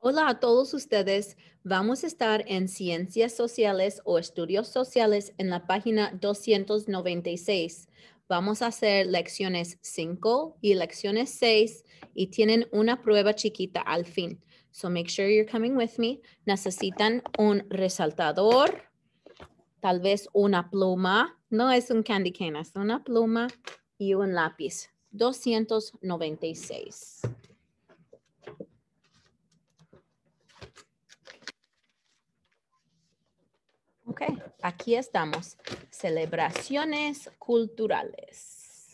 Hola a todos ustedes. Vamos a estar en Ciencias Sociales o Estudios Sociales en la página 296. Vamos a hacer lecciones 5 y lecciones 6 y tienen una prueba chiquita al fin. So make sure you're coming with me. Necesitan un resaltador, tal vez una pluma. No es un candy cane, es una pluma y un lápiz. 296. Ok, aquí estamos. Celebraciones culturales.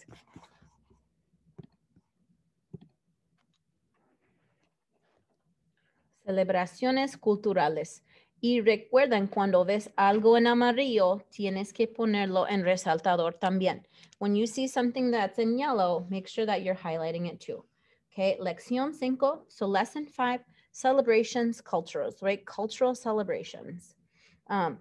Celebraciones culturales. Y recuerden, cuando ves algo en amarillo, tienes que ponerlo en resaltador también. When you see something that's in yellow, make sure that you're highlighting it too. Okay, lección cinco. So lesson five, celebrations, cultural, right? Cultural celebrations. Um,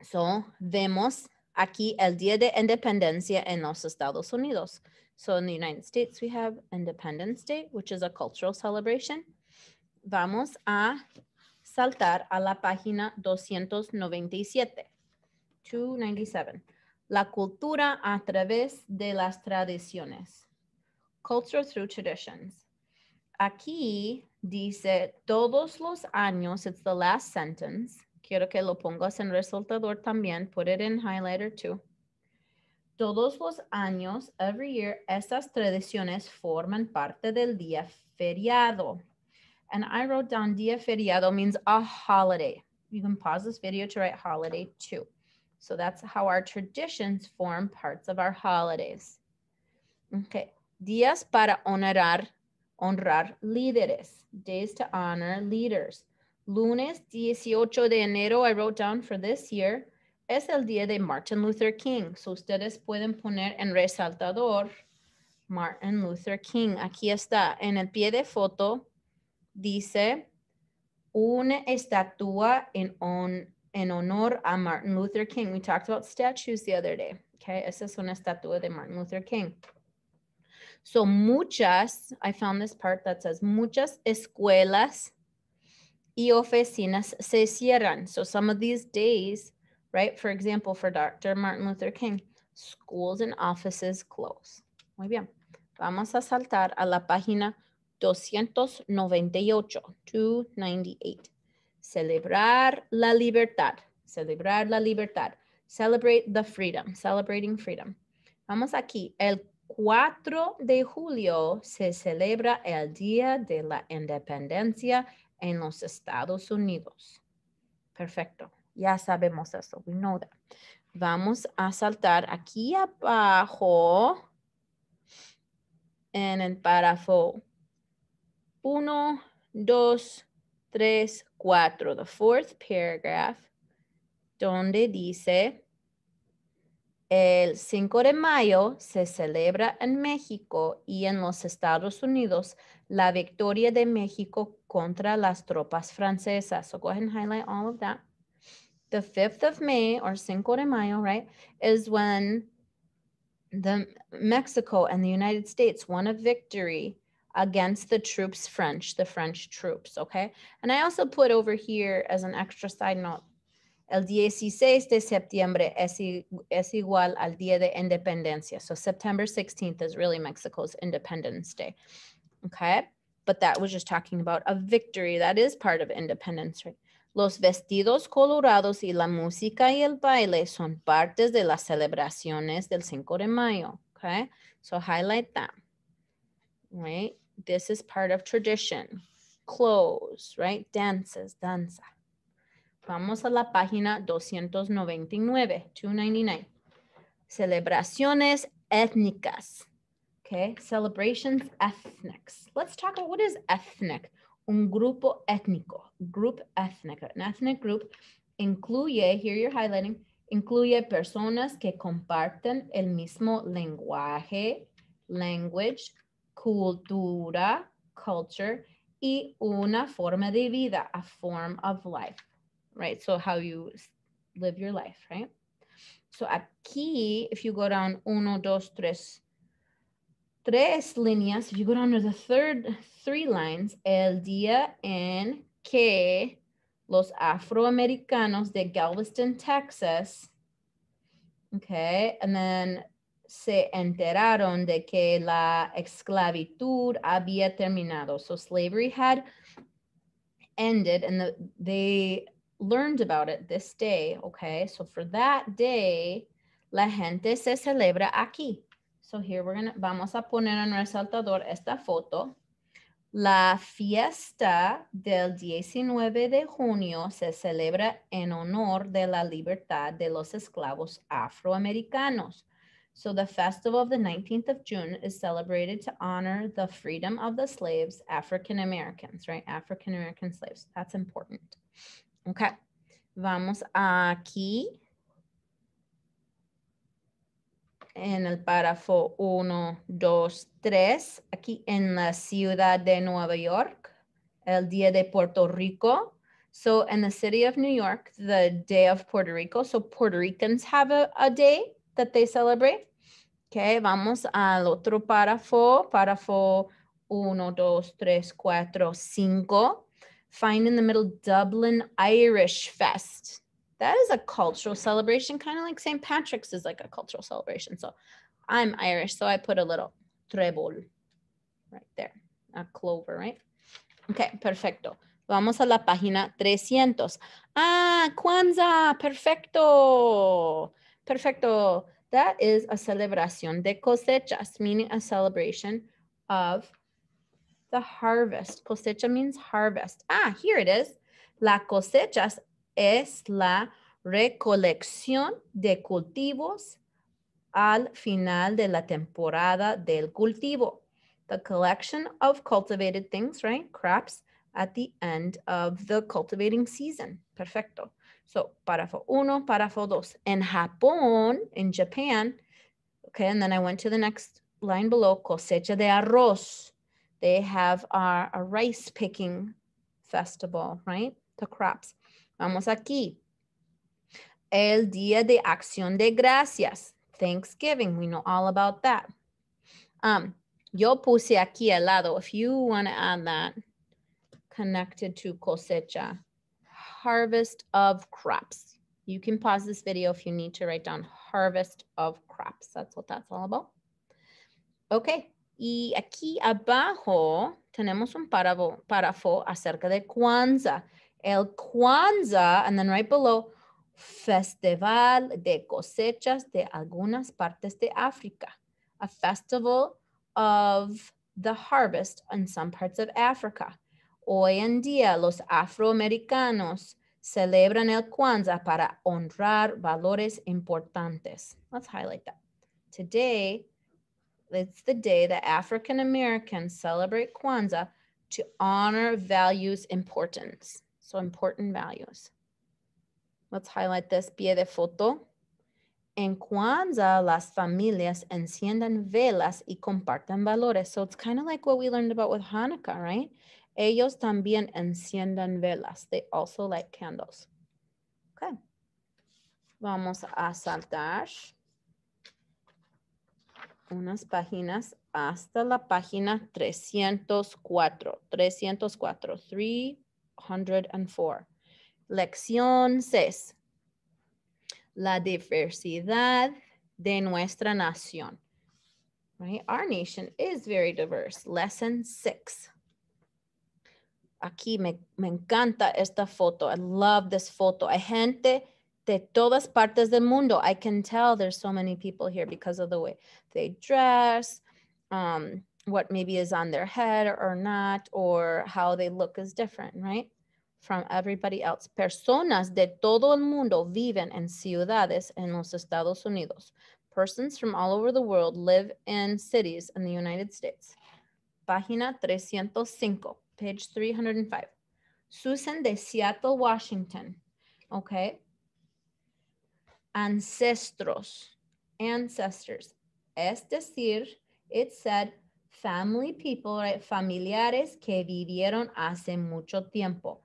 So, vemos aquí el Día de Independencia en los Estados Unidos. So, in the United States, we have Independence Day, which is a cultural celebration. Vamos a saltar a la página 297. 297. La cultura a través de las tradiciones. Culture through traditions. Aquí dice todos los años, it's the last sentence, Quiero que lo pongas en resaltador también. Put it in highlighter too. Todos los años, every year, estas tradiciones forman parte del día feriado. And I wrote down dia feriado means a holiday. You can pause this video to write holiday too. So that's how our traditions form parts of our holidays. Okay, días para honrar, honrar líderes, days to honor leaders lunes 18 de enero, I wrote down for this year, es el día de Martin Luther King. So ustedes pueden poner en resaltador Martin Luther King. Aquí está, en el pie de foto dice una estatua en, on, en honor a Martin Luther King. We talked about statues the other day. Okay, esa es una estatua de Martin Luther King. So muchas, I found this part that says muchas escuelas y oficinas se cierran. So some of these days, right? For example, for Dr. Martin Luther King, schools and offices close. Muy bien. Vamos a saltar a la página 298, 298. Celebrar la libertad. Celebrar la libertad. Celebrate the freedom. Celebrating freedom. Vamos aquí. El 4 de julio se celebra el Día de la Independencia en los Estados Unidos. Perfecto, ya sabemos eso. We know that. Vamos a saltar aquí abajo en el párrafo 1, 2, 3, 4, the fourth paragraph, donde dice El 5 de mayo se celebra en México y en los Estados Unidos la victoria de México contra las tropas francesas. So go ahead and highlight all of that. The 5th of May or Cinco de Mayo, right, is when the Mexico and the United States won a victory against the troops French, the French troops, okay? And I also put over here as an extra side note El 16 de septiembre es, es igual al Día de Independencia. So September 16th is really Mexico's Independence Day. Okay. But that was just talking about a victory. That is part of independence, right? Los vestidos colorados y la música y el baile son partes de las celebraciones del Cinco de mayo. Okay. So highlight that. Right. This is part of tradition. Clothes, right? Dances, danza. Vamos a la página 299, 299. Celebraciones étnicas. Okay, celebrations ethnics. Let's talk about what is ethnic. Un grupo étnico, group ethnic. An ethnic group incluye, here you're highlighting, incluye personas que comparten el mismo lenguaje, language, cultura, culture, y una forma de vida, a form of life. right? So how you live your life, right? So aquí, if you go down uno, dos, tres, tres líneas, if you go down to the third three lines, el día en que los afroamericanos de Galveston, Texas, okay, and then se enteraron de que la esclavitud había terminado. So slavery had ended and the, they learned about it this day. Okay, so for that day, la gente se celebra aquí. So here we're gonna, vamos a poner en resaltador esta foto. La fiesta del 19 de junio se celebra en honor de la libertad de los esclavos afroamericanos. So the festival of the 19th of June is celebrated to honor the freedom of the slaves, African Americans, right? African American slaves. That's important. Ok, vamos aquí en el párrafo 1, 2, 3, aquí en la ciudad de Nueva York, el día de Puerto Rico. So in the city of New York, the day of Puerto Rico. So Puerto Ricans have a, a day that they celebrate. vamos al otro párrafo, párrafo 1, 2, 3, 4, 5. Find in the Middle Dublin Irish Fest. That is a cultural celebration, kind of like St. Patrick's is like a cultural celebration. So I'm Irish, so I put a little treble right there, a clover, right? Okay, perfecto. Vamos a la página 300. Ah, Kwanzaa, perfecto. Perfecto. That is a celebración de cosechas, meaning a celebration of the harvest. Cosecha means harvest. Ah, here it is. La cosecha es la recolección de cultivos al final de la temporada del cultivo. The collection of cultivated things, right? Crops at the end of the cultivating season. Perfecto. So, párrafo uno, párrafo dos. En Japón, in Japan, okay, and then I went to the next line below, cosecha de arroz. They have a, a rice picking festival, right? The crops. Vamos aquí. El Día de Acción de Gracias. Thanksgiving. We know all about that. Um, yo puse aquí al lado. If you want to add that, connected to cosecha, harvest of crops. You can pause this video if you need to write down harvest of crops. That's what that's all about. Okay, Y aquí abajo tenemos un párrafo, acerca de Kwanzaa. El Kwanzaa, and then right below, festival de cosechas de algunas partes de África. A festival of the harvest in some parts of Africa. Hoy en día, los afroamericanos celebran el Kwanzaa para honrar valores importantes. Let's highlight that. Today, It's the day that African Americans celebrate Kwanzaa to honor values importance. So important values. Let's highlight this pie de foto. En Kwanzaa, las familias encienden velas y comparten valores. So it's kind of like what we learned about with Hanukkah, right? Ellos también encienden velas. They also light candles. Okay. Vamos a saltar. unas páginas hasta la página 304. 304. 304. Lección 6. La diversidad de nuestra nación. Our nation is very diverse. Lesson 6. Aquí me, me encanta esta foto. I love this photo. Hay gente de todas partes del mundo. I can tell there's so many people here because of the way they dress, um, what maybe is on their head or not, or how they look is different, right? From everybody else. Personas de todo el mundo viven en ciudades en los Estados Unidos. Persons from all over the world live in cities in the United States. Página 305, page 305. Susan de Seattle, Washington. Okay, ancestros, ancestors. Es decir, it said family people, right? Familiares que vivieron hace mucho tiempo,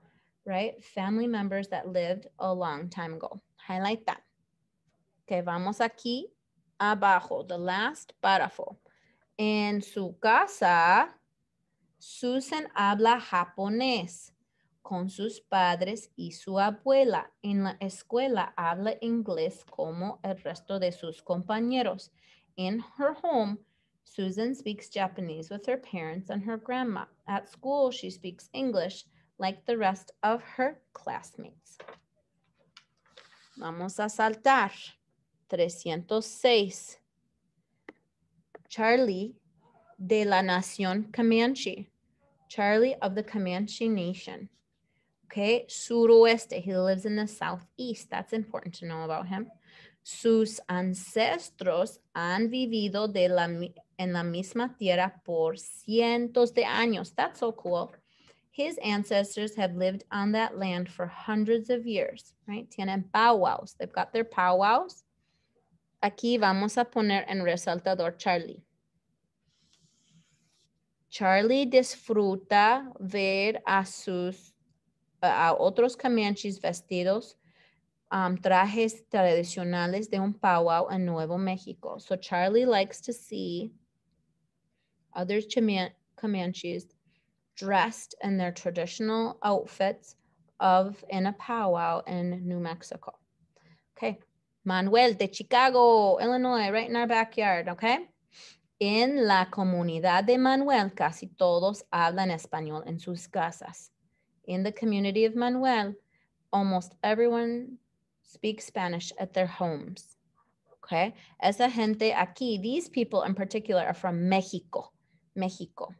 right? Family members that lived a long time ago. Highlight that. Okay, vamos aquí abajo, the last párrafo. En su casa, Susan habla japonés con sus padres y su abuela. En la escuela habla inglés como el resto de sus compañeros. In her home, Susan speaks Japanese with her parents and her grandma. At school, she speaks English like the rest of her classmates. Vamos a saltar. 306. Charlie de la Nación Comanche. Charlie of the Comanche Nation. Okay, suroeste, he lives in the southeast. That's important to know about him. Sus ancestros han vivido de la, en la misma tierra por cientos de años. That's so cool. His ancestors have lived on that land for hundreds of years, right? Tienen powwows. They've got their powwows. Aquí vamos a poner en resaltador Charlie. Charlie disfruta ver a sus a otros comanches vestidos um, trajes tradicionales de un powwow en Nuevo México. So Charlie likes to see other Comanches dressed in their traditional outfits of in a powwow in New Mexico. Okay, Manuel de Chicago, Illinois, right in our backyard, okay? En la comunidad de Manuel, casi todos hablan español en sus casas. In the community of Manuel, almost everyone speaks Spanish at their homes. Okay, esa gente aquí, these people in particular are from Mexico, Mexico.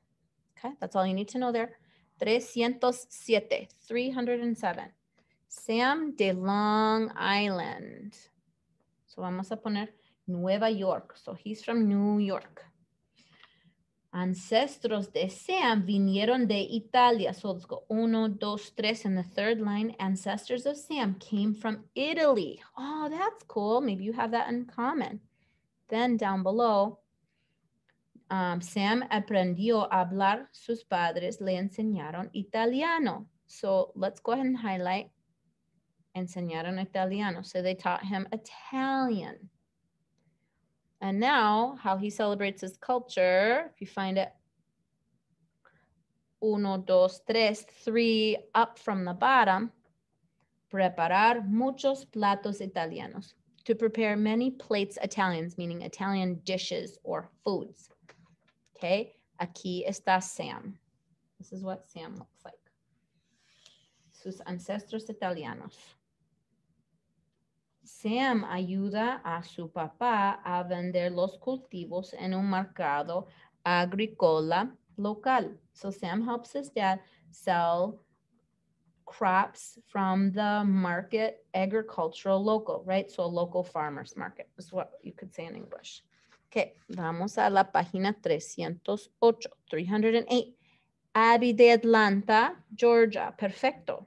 Okay, that's all you need to know there. 307, 307. Sam de Long Island. So vamos a poner Nueva York. So he's from New York ancestros de Sam vinieron de Italia. So let's go uno, dos, tres in the third line. Ancestors of Sam came from Italy. Oh, that's cool. Maybe you have that in common. Then down below, um, Sam aprendió a hablar. Sus padres le enseñaron italiano. So let's go ahead and highlight enseñaron italiano. So they taught him Italian. And now how he celebrates his culture, if you find it, uno, dos, tres, three up from the bottom, preparar muchos platos italianos, to prepare many plates Italians, meaning Italian dishes or foods. Okay, aquí está Sam. This is what Sam looks like. Sus ancestros italianos. Sam ayuda a su papá a vender los cultivos en un mercado agrícola local. So Sam helps his dad sell crops from the market, agricultural local, right? So a local farmer's market is what you could say in English. Okay, vamos a la página 308, 308. Abby de Atlanta, Georgia. Perfecto.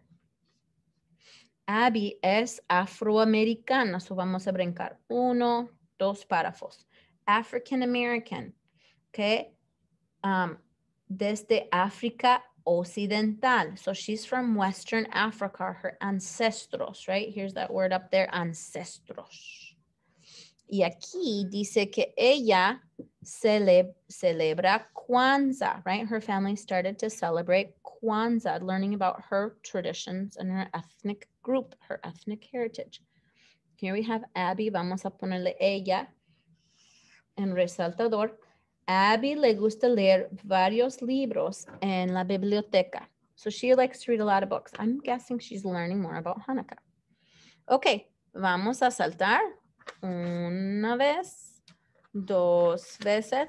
Abby es afroamericana. So vamos a brincar uno, dos párrafos. African American, okay? Um, desde África Occidental. So she's from Western Africa, her ancestros, right? Here's that word up there, ancestros. Y aquí dice que ella cele celebra Kwanzaa, right? Her family started to celebrate Kwanzaa, learning about her traditions and her ethnic group, her ethnic heritage. Here we have Abby, vamos a ponerle ella en resaltador. Abby le gusta leer varios libros en la biblioteca. So she likes to read a lot of books. I'm guessing she's learning more about Hanukkah. Okay, vamos a saltar una vez, dos veces,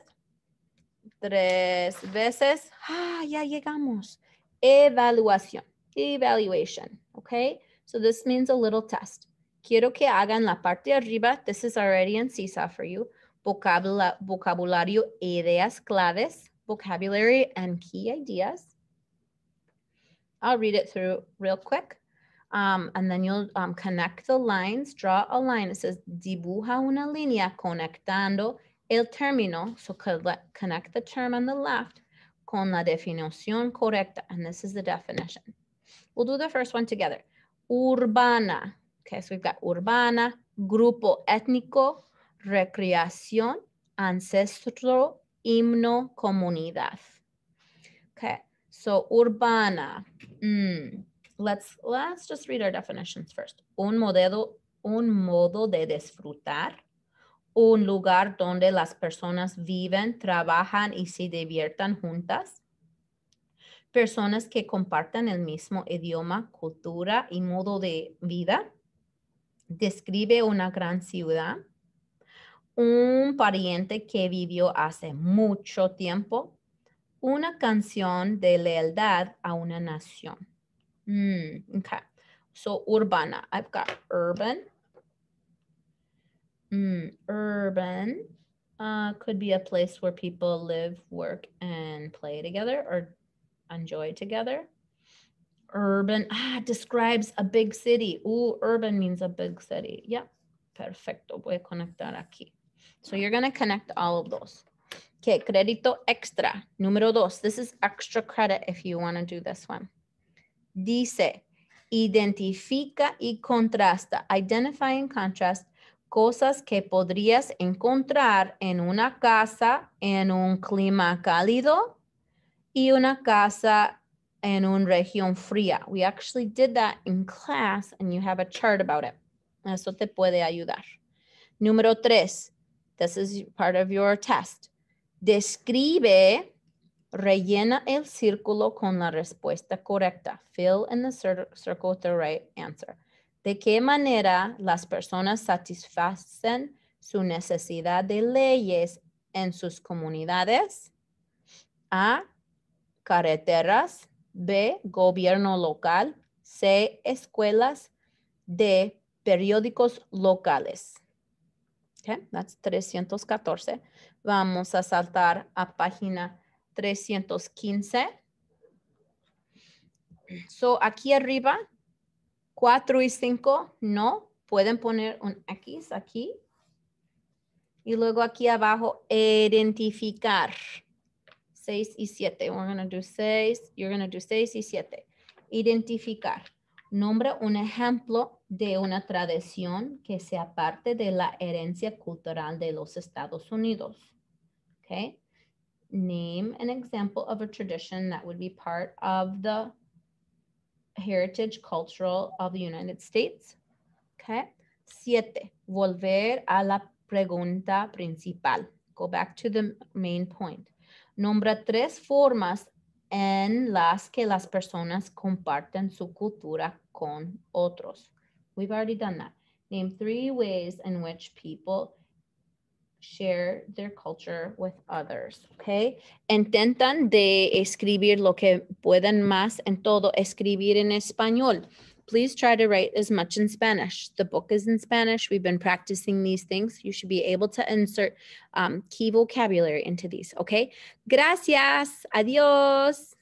tres veces. Ah, ya llegamos. Evaluación. Evaluation, okay? So this means a little test. Quiero que hagan la parte arriba. This is already in CISA for you. Vocabula vocabulario, ideas claves, vocabulary, and key ideas. I'll read it through real quick. Um, and then you'll um, connect the lines, draw a line. It says, dibuja una línea conectando el término. So connect the term on the left con la definición correcta. And this is the definition. We'll do the first one together. urbana. Okay, so we've got urbana, grupo étnico, recreación, ancestro, himno, comunidad. Okay, so urbana. Mm, let's, let's just read our definitions first. Un modelo, un modo de disfrutar, un lugar donde las personas viven, trabajan y se diviertan juntas, personas que compartan el mismo idioma, cultura y modo de vida. Describe una gran ciudad, un pariente que vivió hace mucho tiempo, una canción de lealtad a una nación. Mm, okay. So urbana, I've got urban. Mm, urban uh, could be a place where people live, work, and play together, or and joy together. Urban ah, describes a big city. Ooh, urban means a big city. Yeah, perfecto. Voy a conectar aquí. So you're going to connect all of those. Okay, crédito extra. Número dos. This is extra credit if you want to do this one. Dice, identifica y contrasta. Identify and contrast cosas que podrías encontrar en una casa en un clima cálido y una casa en una región fría. We actually did that in class and you have a chart about it. Eso te puede ayudar. Número tres, this is part of your test. Describe, rellena el círculo con la respuesta correcta. Fill in the circle with the right answer. ¿De qué manera las personas satisfacen su necesidad de leyes en sus comunidades? A carreteras, B, gobierno local, C, escuelas, D, periódicos locales. Okay, that's 314. Vamos a saltar a página 315. So, aquí arriba, 4 y 5, no. Pueden poner un X aquí. Y luego aquí abajo, identificar. 6 y 7. We're going to do 6, you're going to do 6 y 7. Identificar. Nombra un ejemplo de una tradición que sea parte de la herencia cultural de los Estados Unidos. Okay. Name an example of a tradition that would be part of the heritage cultural of the United States. Okay. Siete. Volver a la pregunta principal. Go back to the main point. Nombra tres formas en las que las personas comparten su cultura con otros. We've already done that. Name three ways in which people share their culture with others, okay? Intentan de escribir lo que pueden más en todo, escribir en español. Please try to write as much in Spanish. The book is in Spanish. We've been practicing these things. You should be able to insert um, key vocabulary into these, okay? Gracias. Adios.